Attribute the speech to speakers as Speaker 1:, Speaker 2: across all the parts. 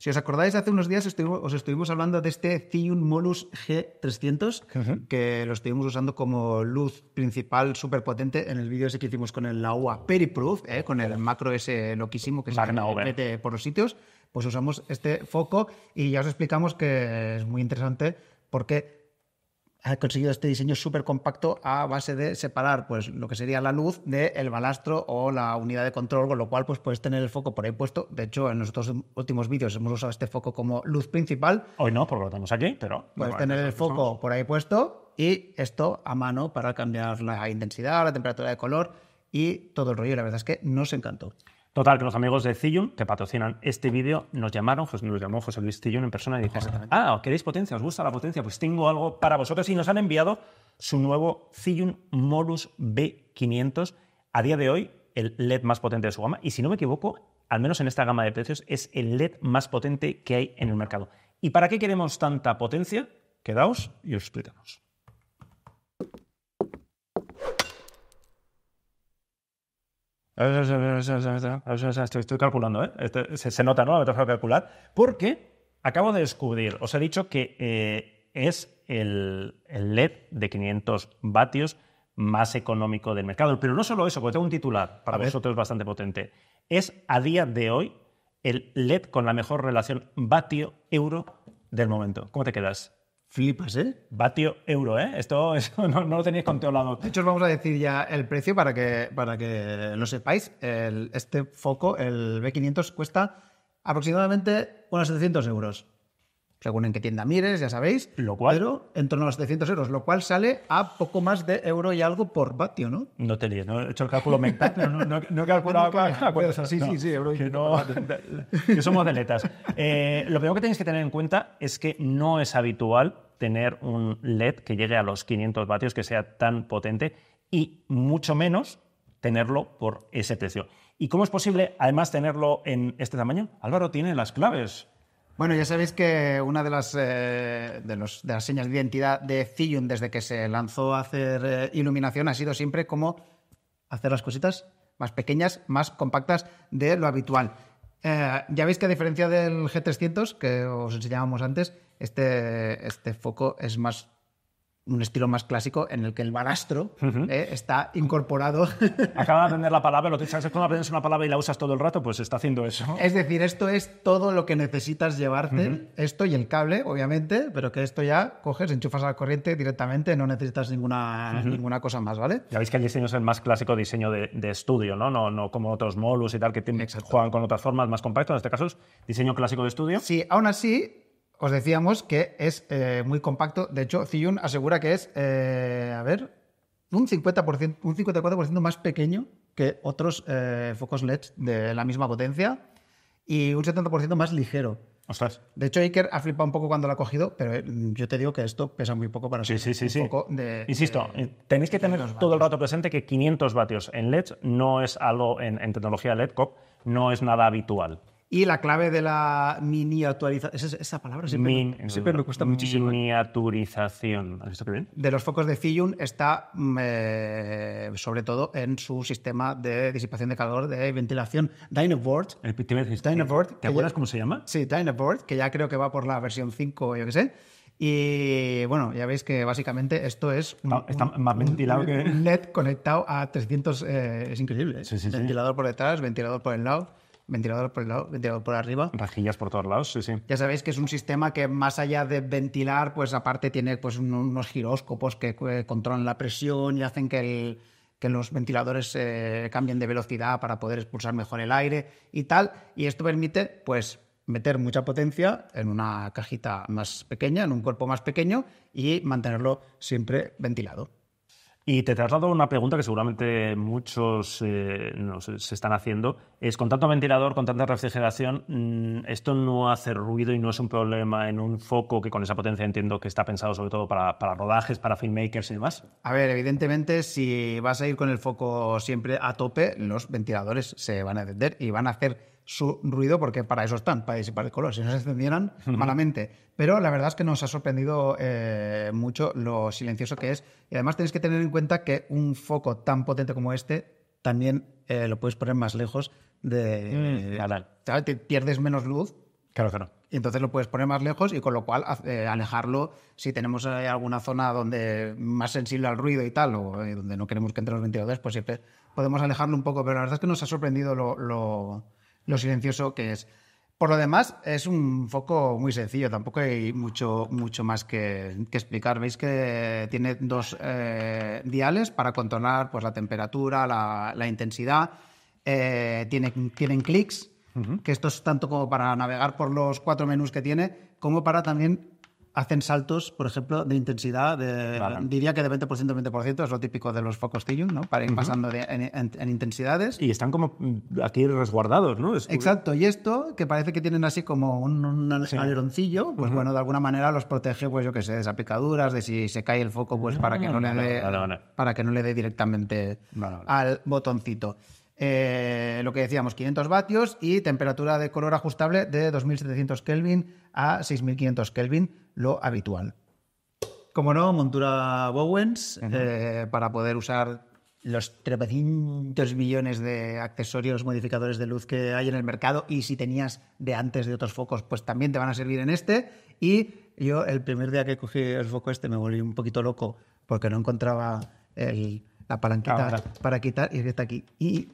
Speaker 1: Si os acordáis, hace unos días os estuvimos hablando de este Thiun Molus G300, que lo estuvimos usando como luz principal súper potente en el vídeo ese que hicimos con el, agua Periproof, eh, con el macro ese loquísimo que se mete por los sitios. Pues usamos este foco y ya os explicamos que es muy interesante porque ha conseguido este diseño súper compacto a base de separar pues, lo que sería la luz del el balastro o la unidad de control, con lo cual pues, puedes tener el foco por ahí puesto. De hecho, en nuestros últimos vídeos hemos usado este foco como luz principal. Hoy no, porque lo tenemos aquí, pero... Puedes tener el foco por ahí puesto y esto a mano para cambiar la intensidad, la temperatura de color
Speaker 2: y todo el rollo. La verdad es que nos encantó. Total, que los amigos de Zillum, que patrocinan este vídeo, nos llamaron, nos llamó José Luis Zillum en persona y dijo, ah, ¿queréis potencia? ¿Os gusta la potencia? Pues tengo algo para vosotros y nos han enviado su nuevo Zillum Modus B500, a día de hoy el LED más potente de su gama y si no me equivoco, al menos en esta gama de precios, es el LED más potente que hay en el mercado. ¿Y para qué queremos tanta potencia? Quedaos y os explicamos. Estoy, calculando, ¿eh? Este, se, nota, ¿no? La metáfora calcular. Porque acabo de descubrir, os he dicho que eh, es el, LED de 500 vatios más económico del mercado. Pero no solo eso, porque tengo un titular para vosotros bastante potente. Es a día de hoy el LED con la mejor relación vatio-euro del momento. ¿Cómo te quedas? Flipas, ¿eh? Vatio euro, ¿eh? Esto, no, lo tenéis controlado. De hecho, os vamos a decir ya el precio para que,
Speaker 1: para que lo sepáis. este foco, el B500, cuesta aproximadamente unos 700 euros según en qué tienda mires, ya sabéis. Lo cuadro en torno a los 700 euros, lo cual sale a poco más de euro y algo por vatio, ¿no?
Speaker 2: No te líes, no he hecho el cálculo mental, no, he calculado. no, sí, sí, sí, euro que, que somos deletas. Eh, lo primero que tenéis que tener en cuenta es que no es habitual tener un LED que llegue a los 500 vatios, que sea tan potente, y mucho menos tenerlo por ese precio. ¿Y cómo es posible, además, tenerlo en este tamaño? Álvaro tiene las claves. Bueno, ya sabéis que una de las, eh, de, las señas de identidad
Speaker 1: de Zillun desde que se lanzó a hacer eh, iluminación ha sido siempre como hacer las cositas más pequeñas, más compactas de lo habitual. Eh, ya veis que a diferencia del G300 que os enseñábamos antes, este, este foco es más un estilo más clásico en el que el balastro eh, está incorporado. Acaba de aprender la palabra, lo que sabes cuando aprendes una palabra y la usas todo el rato, pues está haciendo eso. Es decir, esto es todo lo que necesitas llevarte, esto y el cable, obviamente, pero que esto ya coges, enchufas a la corriente directamente, no necesitas ninguna, ninguna
Speaker 2: cosa más, ¿vale? Ya veis que el diseño es el más clásico diseño de, estudio, ¿no? ¿no? No como otros molus y tal que tienen, juegan con otras formas más compactas, en este caso es diseño clásico de estudio. Sí, aún así,
Speaker 1: os decíamos que es eh, muy compacto. De hecho, Ziyun asegura que es, eh, a ver, un, 50%, un 54% más pequeño que otros eh, focos LED de la misma potencia y un 70%
Speaker 2: más ligero. De hecho, Iker ha flipado un poco cuando lo ha cogido, pero yo te digo que esto pesa muy poco para sí, sí, sí, Insisto, tenéis que tener todo el rato presente que 500 vatios en LED no es algo, en, tecnología LED no es nada habitual. Y la clave de
Speaker 1: la miniaturización. ¿Esa, palabra siempre, me, siempre me
Speaker 2: cuesta muchísimo. ¿eh? Miniaturización. bien?
Speaker 1: De los focos de Fiyun está mm, eh, sobre todo en su sistema de disipación de calor, de ventilación Dynaboard. El, ¿te acuerdas cómo se llama? Sí, Dynaboard, que ya creo que va por la versión 5, yo qué sé. Y bueno, ya veis que básicamente esto es está, más ventilado que... LED conectado a 300, eh, es increíble. ventilador por detrás, ventilador por el lado ventilador por el lado, ventilador por arriba. Rajillas
Speaker 2: por todos lados, sí, sí.
Speaker 1: Ya sabéis que es un sistema que más allá de ventilar, pues aparte tiene pues, unos giróscopos que eh, controlan la presión y hacen que, los ventiladores eh, cambien de velocidad para poder expulsar mejor el aire y tal. Y esto permite, pues, meter mucha potencia en una cajita más pequeña, en un cuerpo más pequeño y
Speaker 2: mantenerlo siempre ventilado. Y te traslado una pregunta que seguramente muchos eh, se, están haciendo. Es con tanto ventilador, con tanta refrigeración, mm, esto no hace ruido y no es un problema en un foco que con esa potencia entiendo que está pensado sobre todo para, para rodajes, para filmmakers y demás.
Speaker 1: A ver, evidentemente si vas a ir con el foco siempre a tope, los ventiladores se van a encender y van a hacer su ruido, porque para eso están, para disipar el color, si no se encendieran malamente. Pero la verdad es que nos ha sorprendido eh, mucho lo silencioso que es. Y además tenéis que tener en cuenta que un foco tan potente como este también eh, lo puedes poner más lejos de... Mm, eh, ¿sabes? Te pierdes menos luz. Claro, claro. Y entonces lo puedes poner más lejos y con lo cual alejarlo si tenemos alguna zona donde más sensible al ruido y tal, o donde no queremos que entre los ventiladores, pues siempre podemos alejarlo un poco. Pero la verdad es que nos ha sorprendido lo lo silencioso que es. Por lo demás, es un foco muy sencillo, tampoco hay mucho, mucho más que, explicar. Veis que tiene dos eh, diales para controlar pues, la temperatura, la, intensidad. Eh, tienen, tienen clics, que esto es tanto como para navegar por los cuatro menús que tiene, como para también hacen saltos, por ejemplo, de intensidad, diría que de 20% 20%, es lo típico de los focos Tillum, ¿no? Para ir pasando en, intensidades. Y están como mm, aquí resguardados, ¿no? Exacto, y esto, que parece que tienen así como un, aleroncillo, pues bueno, de alguna manera los protege, pues yo qué sé, de esas picaduras, de si se cae el foco, pues ah, para, que no le, para que no le dé directamente al botoncito. Eh, lo que decíamos, 500 vatios y temperatura de color ajustable de 2700 Kelvin a 6500 Kelvin, lo habitual. Como no, montura Bowens eh, para poder usar los 300 millones de accesorios modificadores de luz que hay en el mercado y si tenías de antes de otros focos, pues también te van a servir en este. Y yo el primer día que cogí el foco este me volví un poquito loco porque no encontraba el, la palanquita para quitar y está aquí. Y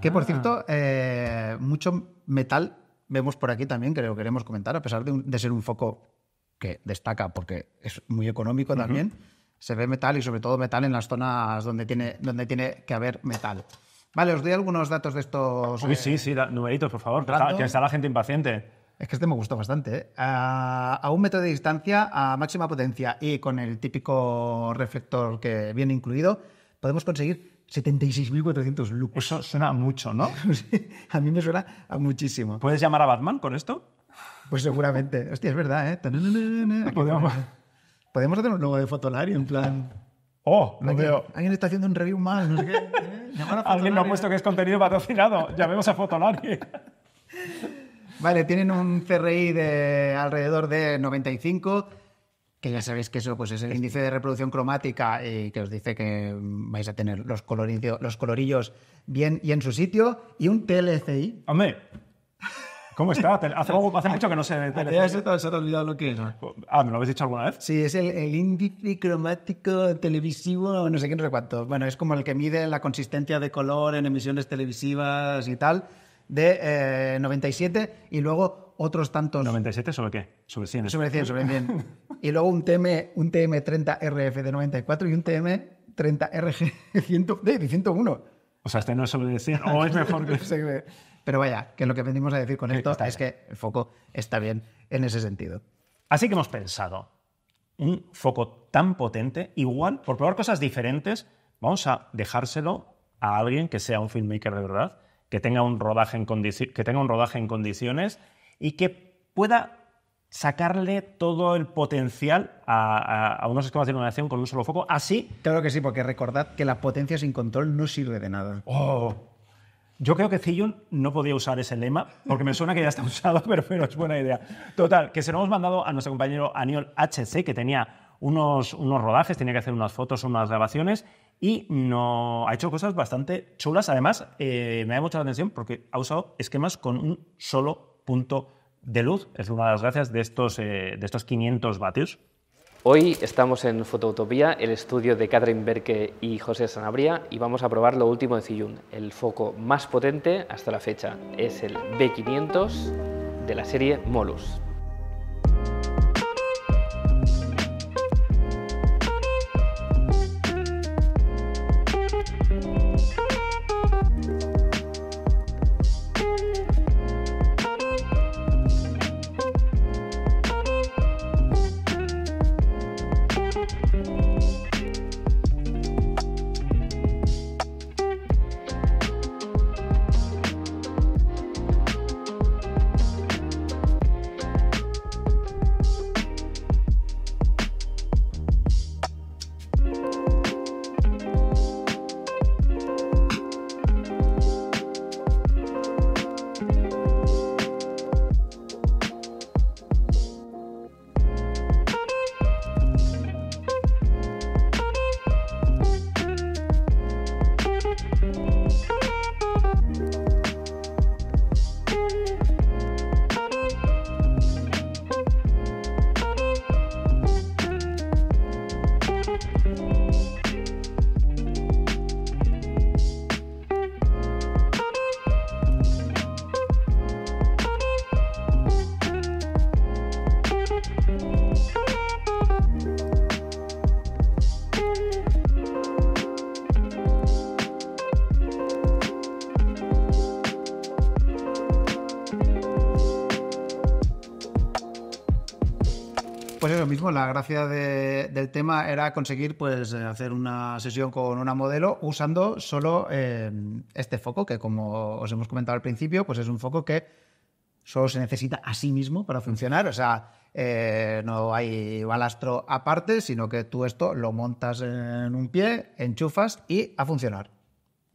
Speaker 1: que por ah. cierto, eh, mucho metal vemos por aquí también, que queremos comentar, a pesar de, ser un foco que destaca porque es muy económico también, se ve metal y sobre todo metal en las zonas donde tiene, donde tiene que haber metal. Vale, os doy algunos datos de estos. Uy, sí,
Speaker 2: eh, sí, numeritos, por favor, que está la gente impaciente.
Speaker 1: Es que este me gustó bastante. Eh. a, un metro de distancia, a máxima potencia y con el típico reflector que viene incluido, podemos conseguir 76.400 lucros. Eso suena mucho, ¿no? a mí me suena a muchísimo. ¿Puedes
Speaker 2: llamar a Batman con esto?
Speaker 1: Pues seguramente. Hostia, es verdad, ¿eh? Podemos, podemos hacer un logo de Fotolari en plan... Oh, no veo. Alguien está haciendo un review mal, no sé qué. ¿eh? Alguien
Speaker 2: no ha puesto que es contenido patrocinado. Llamemos a Fotolari.
Speaker 1: vale, tienen un CRI de alrededor de 95 que ya sabéis que eso pues, es el índice de reproducción cromática y eh, que os dice que vais a tener los, los colorillos bien y en su sitio, y un TLCI. Hombre, ¿Cómo está? Hace, mucho que no se TLCI. se te, ha olvidado lo que es. Ah, ¿me lo habéis dicho alguna vez? Sí, es el, índice cromático televisivo, no sé qué, no sé cuánto. Bueno, es como el que mide la consistencia de color en emisiones televisivas y tal de 97 eh, y luego otros tantos. ¿97 sobre qué? Sobre 100. ¿eh? Sobre 100, sobre 100. y luego un, TM, un TM30RF de 94 y un TM30RG de 101.
Speaker 2: O sea, este no es sobre 100, o es mejor que...
Speaker 1: Pero vaya, que lo que venimos a decir con esto es que
Speaker 2: el foco está bien en ese sentido. Así que hemos pensado, un foco tan potente, igual, por probar cosas diferentes, vamos a dejárselo a alguien que sea un filmmaker de verdad que tenga un rodaje en, que tenga un rodaje en condiciones y que pueda sacarle todo el potencial a, unos esquemas de iluminación con un solo foco, así... Claro que sí, porque recordad que la potencia sin control no sirve de nada. Oh, yo creo que Zillun no podía usar ese lema, porque me suena que ya está usado, pero, pero es buena idea. Total, que se lo hemos mandado a nuestro compañero Aniol HC, que tenía unos, rodajes, tenía que hacer unas fotos, unas grabaciones y no, ha hecho cosas bastante chulas. Además, eh, me ha llamado la atención porque ha usado esquemas con un solo punto de luz. Es una de las gracias de estos, eh, de estos 500 vatios. Hoy estamos en Fotoutopía, el estudio de Catherine Berke y José Sanabria, y vamos a probar lo último de Ziyun, el foco más potente hasta la fecha. Es el B500 de la serie Molus.
Speaker 1: gracia del tema era conseguir pues, eh, hacer una sesión con una modelo usando solo eh, este foco, que como os hemos comentado al principio, pues es un foco que solo se necesita a sí mismo para funcionar. O sea, eh, no hay balastro aparte, sino que tú esto lo montas en un pie, enchufas y a funcionar.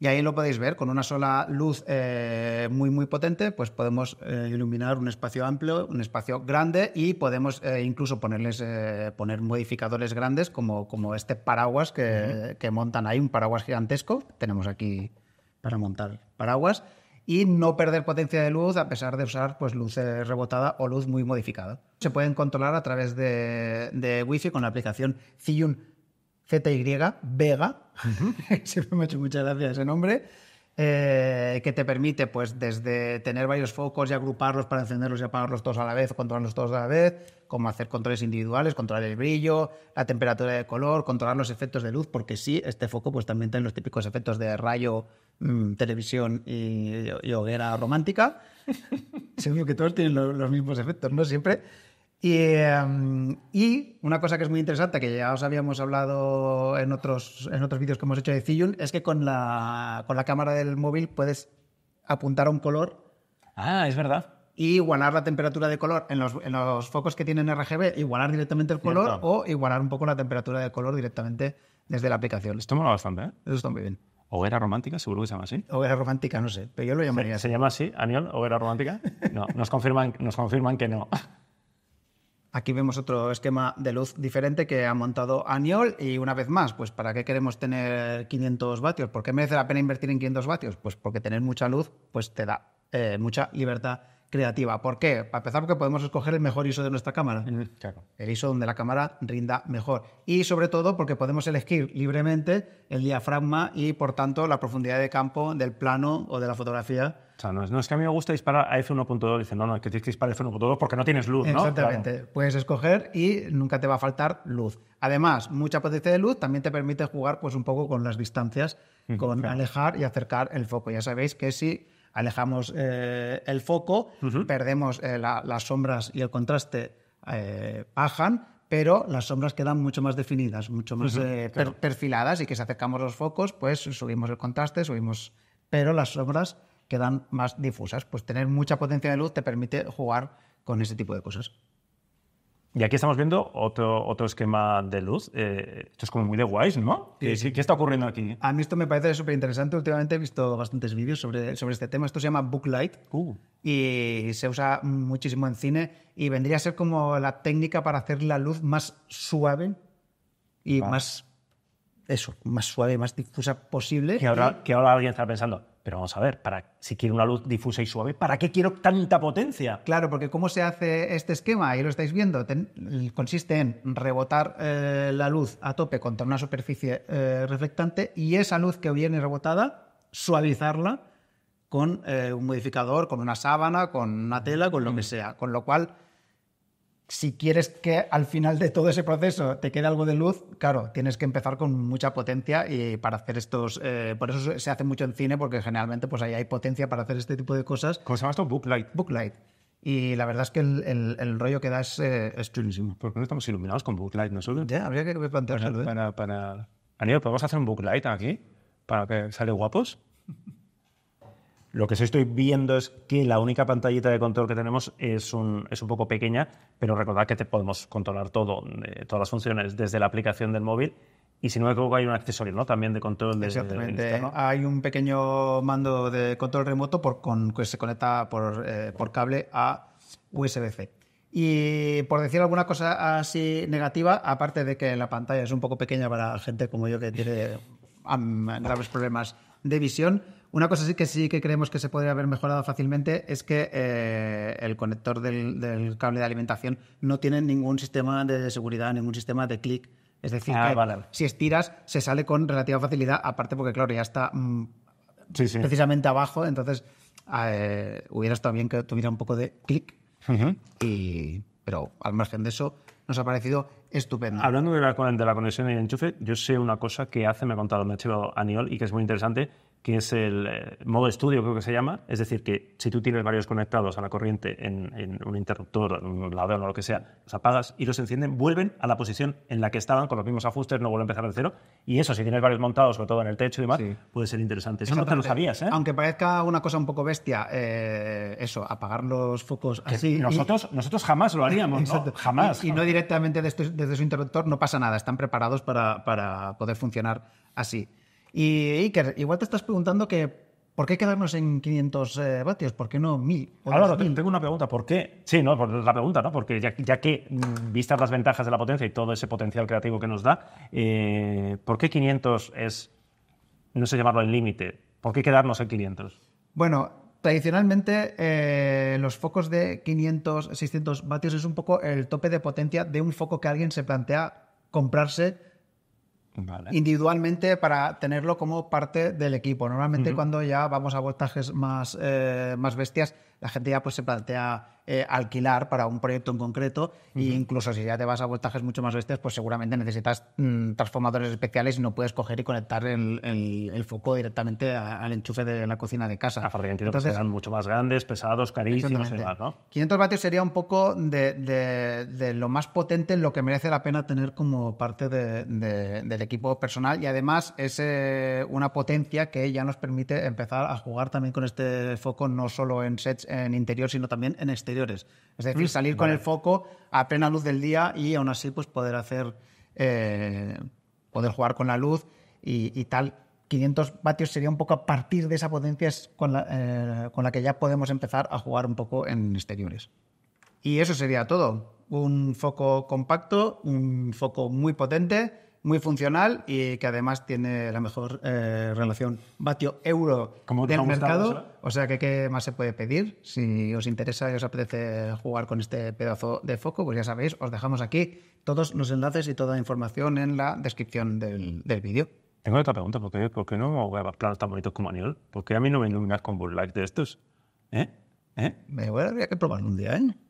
Speaker 1: Y ahí lo podéis ver, con una sola luz eh, muy, muy potente, pues podemos eh, iluminar un espacio amplio, un espacio grande y podemos eh, incluso ponerles, poner modificadores grandes como, como este paraguas que, que, montan ahí, un paraguas gigantesco. Tenemos aquí para montar paraguas y no perder potencia de luz a pesar de usar pues, luz rebotada o luz muy modificada. Se pueden controlar a través de, de Wi-Fi con la aplicación Ziyun ZY Vega, siempre me ha hecho mucha gracia ese nombre, eh, que te permite, pues, desde tener varios focos y agruparlos para encenderlos y apagarlos todos a la vez, controlarlos todos a la vez, como hacer controles individuales, controlar el brillo, la temperatura de color, controlar los efectos de luz, porque sí, este foco pues también tiene los típicos efectos de rayo, mm, televisión y, hoguera romántica. Seguro que todos tienen los mismos efectos, ¿no? Siempre. Y, em, y, una cosa que es muy interesante, que ya os habíamos hablado en otros, en otros vídeos que hemos hecho de Ziyun, es que con la, con la cámara del móvil puedes apuntar a un color. Ah, es verdad. Y igualar la temperatura de color en los, en los focos que tienen RGB, igualar directamente el color o igualar un poco la temperatura de
Speaker 2: color directamente desde la aplicación. Esto mola bastante, ¿eh? Eso está muy bien. ¿Hoguera romántica? Seguro que se llama así. Hoguera romántica, no sé, pero yo lo llamaría ¿Se, llama así, Aniol? ¿Hoguera romántica? No, nos confirman, nos confirman que no.
Speaker 1: Aquí vemos otro esquema de luz diferente que ha montado Aniol y una vez más, pues ¿para qué queremos tener 500 vatios? ¿Por qué merece la pena invertir en 500 vatios? Pues porque tener mucha luz pues te da eh, mucha libertad creativa. ¿Por qué? Para empezar, porque podemos escoger el mejor ISO de nuestra cámara. Mm, el ISO donde la cámara rinda mejor. Y sobre todo porque podemos elegir libremente el diafragma y, por tanto, la profundidad de campo del
Speaker 2: plano o de la fotografía. O sea, no es, que a mí me gusta disparar a F1.2. Dicen, no, no, que tienes que disparar F1.2 porque no tienes luz, ¿no? Exactamente.
Speaker 1: Puedes escoger y nunca te va a faltar luz. Además, mucha potencia de luz también te permite jugar pues, un poco con las distancias, mm, con alejar y acercar el foco. Ya sabéis que si alejamos eh, el foco, perdemos eh, las sombras y el contraste eh, bajan, pero las sombras quedan mucho más definidas, mucho más perfiladas y que si acercamos los focos, pues subimos el contraste, subimos, pero las sombras quedan más difusas. Pues tener mucha potencia de luz te permite jugar
Speaker 2: con ese tipo de cosas. Y aquí estamos viendo otro, otro esquema de luz. Eh, esto es como muy de guays, ¿no? ¿Qué, está ocurriendo aquí?
Speaker 1: A mí esto me parece súper interesante. Últimamente he visto bastantes vídeos sobre, sobre este tema. Esto se llama Booklight Light uh. y se usa muchísimo en cine y vendría a ser como la técnica para hacer la luz más suave y más...
Speaker 2: Eso, más suave, más difusa posible. Que ahora, que ahora alguien está pensando, pero vamos a ver, para, si quiero una luz difusa y suave, ¿para qué quiero tanta potencia? Claro, porque ¿cómo se
Speaker 1: hace este esquema? Ahí lo estáis viendo. consiste en rebotar eh, la luz a tope contra una superficie eh, reflectante y esa luz que viene rebotada, suavizarla con eh, un modificador, con una sábana, con una tela, con lo que mm. sea. Con lo cual si quieres que al final de todo ese proceso te quede algo de luz, claro, tienes que empezar con mucha potencia y para hacer estos, eh, por eso se hace mucho en cine porque generalmente pues ahí hay potencia para hacer este tipo de cosas. ¿Cómo se llama esto? Booklight. Booklight. Y la verdad es que
Speaker 2: el, rollo que da es, eh, chulísimo. Porque no estamos iluminados con Booklight nosotros? Ya, habría que planteárselo. Para, ¿eh? para, para... Aníbal, ¿podemos hacer un Booklight aquí? ¿Para que sale guapos? Lo que sí estoy viendo es que la única pantallita de control que tenemos es un, es un poco pequeña, pero recordad que te podemos controlar todo, eh, todas las funciones desde la aplicación del móvil. Y si no me equivoco, hay un accesorio ¿no? también de control de Exactamente.
Speaker 1: Hay un pequeño mando de control remoto por, que se conecta por, eh, por cable a USB-C. Y por decir alguna cosa así negativa, aparte de que la pantalla es un poco pequeña para gente como yo que tiene graves problemas de visión, una cosa sí que sí que creemos que se podría haber mejorado fácilmente es que eh, el conector del, cable de alimentación no tiene ningún sistema de seguridad, ningún sistema de clic. Es decir, ah, que si estiras, se sale con relativa facilidad, aparte porque, claro, ya está
Speaker 2: mm, precisamente
Speaker 1: abajo, entonces ah, eh, hubiera estado bien que tuviera un poco de clic.
Speaker 2: y, pero al margen de eso, nos ha parecido estupendo. Hablando de la, conexión y el enchufe, yo sé una cosa que hace, me ha contado Nacho Aniol, y que es muy interesante, que es el eh, modo estudio, creo que se llama. Es decir, que si tú tienes varios conectados a la corriente en, un interruptor, en un ladrón o lo que sea, los apagas y los encienden, vuelven a la posición en la que estaban con los mismos ajustes, no vuelven a empezar de cero. Y eso, si tienes varios montados, sobre todo en el techo y demás, puede ser interesante. Eso no te lo sabías, ¿eh?
Speaker 1: Aunque parezca una cosa un poco bestia, eh, eso, apagar los focos así. Nosotros, nosotros jamás lo haríamos, ¿no? Jamás. Y, no directamente desde, desde, su interruptor, no pasa nada, están preparados para, para poder funcionar así. Y Iker, igual te estás preguntando que ¿por qué quedarnos en 500 eh, vatios? ¿Por qué no 1000?
Speaker 2: tengo una pregunta, ¿por qué? Sí, no, la pregunta, ¿no? Porque ya, que mm, vistas las ventajas de la potencia y todo ese potencial creativo que nos da, eh, ¿por qué 500 es, no sé llamarlo el límite? ¿Por qué quedarnos en 500?
Speaker 1: Bueno, tradicionalmente eh, los focos de 500, 600 vatios es un poco el tope de potencia de un foco que alguien se plantea comprarse individualmente para tenerlo como parte del equipo. Normalmente cuando ya vamos a voltajes más, eh, más bestias, la gente ya pues se plantea eh, alquilar para un proyecto en concreto e incluso si ya te vas a voltajes mucho más oestes, pues seguramente necesitas mm, transformadores especiales y no puedes coger y conectar el, foco directamente al enchufe de
Speaker 2: la cocina de casa. Entonces, que serán mucho más grandes, pesados, carísimos
Speaker 1: 500 vatios sería un poco de, de, lo más potente, lo que merece la pena tener como parte de, del equipo personal y además es una potencia que ya nos permite empezar a jugar también con este foco no solo en sets en interior, sino también en exterior es decir, mm, salir con el foco a plena luz del día y aún así pues, poder hacer, eh, poder jugar con la luz y, tal. 500 vatios sería un poco a partir de esa potencia con la, eh, con la que ya podemos empezar a jugar un poco en exteriores. Y eso sería todo. Un foco compacto, un foco muy potente muy funcional y que además tiene la mejor eh, relación vatio-euro del mercado. o sea que qué más se puede pedir. Si os interesa y os apetece jugar con este pedazo de foco, pues ya sabéis, os dejamos aquí todos los enlaces y toda la información en la
Speaker 2: descripción del, del vídeo. Tengo otra pregunta, ¿por qué, ¿por qué no planos tan bonitos como Anil? ¿Por qué a mí no me iluminas con Bull de estos? ¿Eh? ¿Eh? Me voy a que probarlo un día, ¿eh?